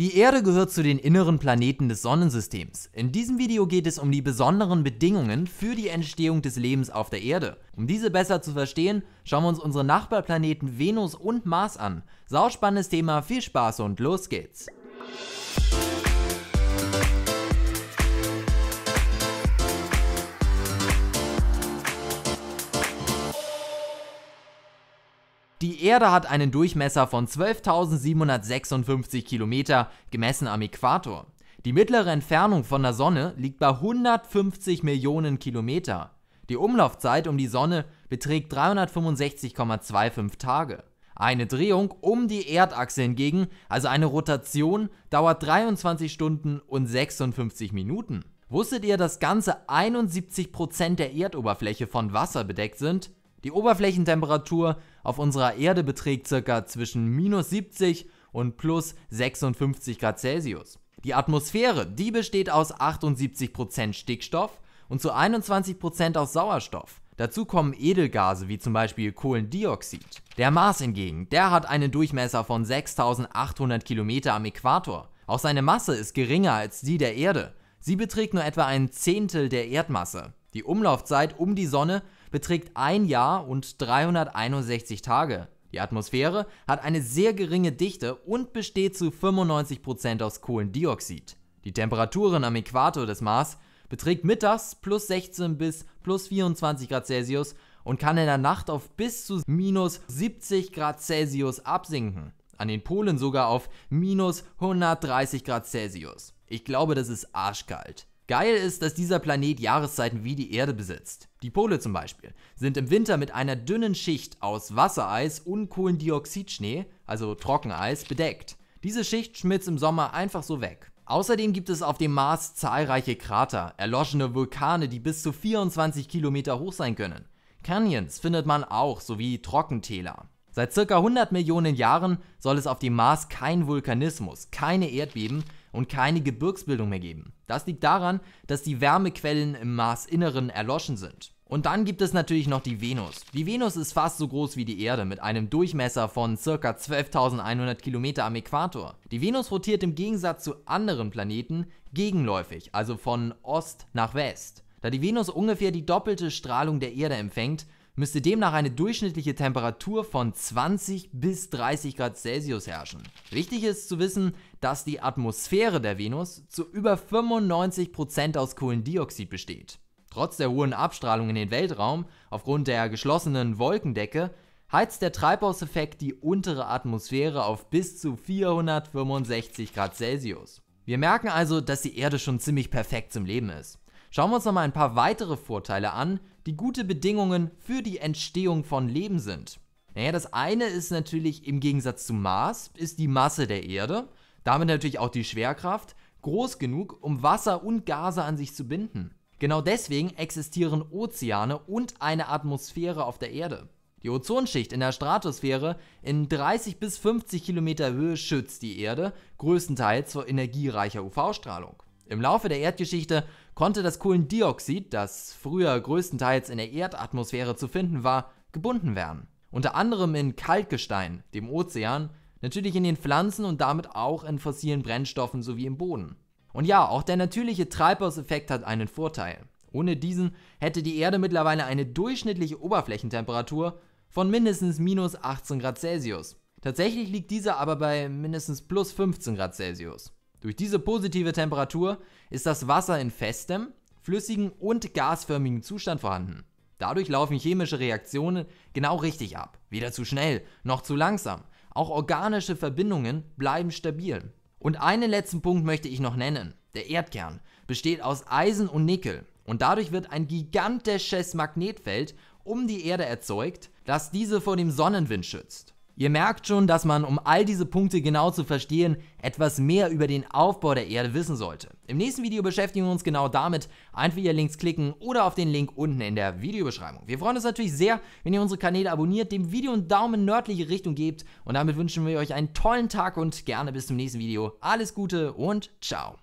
Die Erde gehört zu den inneren Planeten des Sonnensystems. In diesem Video geht es um die besonderen Bedingungen für die Entstehung des Lebens auf der Erde. Um diese besser zu verstehen, schauen wir uns unsere Nachbarplaneten Venus und Mars an. Sauspannendes Thema, viel Spaß und los geht's! Die Erde hat einen Durchmesser von 12.756 Kilometer, gemessen am Äquator. Die mittlere Entfernung von der Sonne liegt bei 150 Millionen Kilometer. Die Umlaufzeit um die Sonne beträgt 365,25 Tage. Eine Drehung um die Erdachse hingegen, also eine Rotation, dauert 23 Stunden und 56 Minuten. Wusstet ihr, dass ganze 71% der Erdoberfläche von Wasser bedeckt sind? Die Oberflächentemperatur auf unserer Erde beträgt circa zwischen minus 70 und plus 56 Grad Celsius. Die Atmosphäre, die besteht aus 78% Prozent Stickstoff und zu 21% Prozent aus Sauerstoff. Dazu kommen Edelgase wie zum Beispiel Kohlendioxid. Der Mars hingegen, der hat einen Durchmesser von 6800 Kilometer am Äquator. Auch seine Masse ist geringer als die der Erde. Sie beträgt nur etwa ein Zehntel der Erdmasse. Die Umlaufzeit um die Sonne beträgt ein Jahr und 361 Tage. Die Atmosphäre hat eine sehr geringe Dichte und besteht zu 95% aus Kohlendioxid. Die Temperaturen am Äquator des Mars beträgt mittags plus 16 bis plus 24 Grad Celsius und kann in der Nacht auf bis zu minus 70 Grad Celsius absinken. An den Polen sogar auf minus 130 Grad Celsius. Ich glaube, das ist arschkalt. Geil ist, dass dieser Planet Jahreszeiten wie die Erde besitzt. Die Pole zum Beispiel sind im Winter mit einer dünnen Schicht aus Wassereis und Kohlendioxidschnee, also Trockeneis, bedeckt. Diese Schicht schmilzt im Sommer einfach so weg. Außerdem gibt es auf dem Mars zahlreiche Krater, erloschene Vulkane, die bis zu 24 Kilometer hoch sein können. Canyons findet man auch, sowie Trockentäler. Seit circa 100 Millionen Jahren soll es auf dem Mars keinen Vulkanismus, keine Erdbeben und keine Gebirgsbildung mehr geben. Das liegt daran, dass die Wärmequellen im Marsinneren erloschen sind. Und dann gibt es natürlich noch die Venus. Die Venus ist fast so groß wie die Erde mit einem Durchmesser von ca. 12.100 Kilometer am Äquator. Die Venus rotiert im Gegensatz zu anderen Planeten gegenläufig, also von Ost nach West. Da die Venus ungefähr die doppelte Strahlung der Erde empfängt, müsste demnach eine durchschnittliche Temperatur von 20 bis 30 Grad Celsius herrschen. Wichtig ist zu wissen, dass die Atmosphäre der Venus zu über 95% aus Kohlendioxid besteht. Trotz der hohen Abstrahlung in den Weltraum, aufgrund der geschlossenen Wolkendecke, heizt der Treibhauseffekt die untere Atmosphäre auf bis zu 465 Grad Celsius. Wir merken also, dass die Erde schon ziemlich perfekt zum Leben ist. Schauen wir uns nochmal ein paar weitere Vorteile an, die gute Bedingungen für die Entstehung von Leben sind. Naja, das eine ist natürlich im Gegensatz zum Mars, ist die Masse der Erde, damit natürlich auch die Schwerkraft, groß genug, um Wasser und Gase an sich zu binden. Genau deswegen existieren Ozeane und eine Atmosphäre auf der Erde. Die Ozonschicht in der Stratosphäre in 30 bis 50 Kilometer Höhe schützt die Erde, größtenteils vor energiereicher UV-Strahlung. Im Laufe der Erdgeschichte konnte das Kohlendioxid, das früher größtenteils in der Erdatmosphäre zu finden war, gebunden werden. Unter anderem in Kalkgestein, dem Ozean, natürlich in den Pflanzen und damit auch in fossilen Brennstoffen sowie im Boden. Und ja, auch der natürliche Treibhauseffekt hat einen Vorteil. Ohne diesen hätte die Erde mittlerweile eine durchschnittliche Oberflächentemperatur von mindestens minus 18 Grad Celsius. Tatsächlich liegt diese aber bei mindestens plus 15 Grad Celsius. Durch diese positive Temperatur ist das Wasser in festem, flüssigem und gasförmigem Zustand vorhanden. Dadurch laufen chemische Reaktionen genau richtig ab. Weder zu schnell noch zu langsam. Auch organische Verbindungen bleiben stabil. Und einen letzten Punkt möchte ich noch nennen. Der Erdkern besteht aus Eisen und Nickel und dadurch wird ein gigantisches Magnetfeld um die Erde erzeugt, das diese vor dem Sonnenwind schützt. Ihr merkt schon, dass man, um all diese Punkte genau zu verstehen, etwas mehr über den Aufbau der Erde wissen sollte. Im nächsten Video beschäftigen wir uns genau damit. Einfach hier links klicken oder auf den Link unten in der Videobeschreibung. Wir freuen uns natürlich sehr, wenn ihr unsere Kanäle abonniert, dem Video einen Daumen nördliche Richtung gebt und damit wünschen wir euch einen tollen Tag und gerne bis zum nächsten Video. Alles Gute und ciao.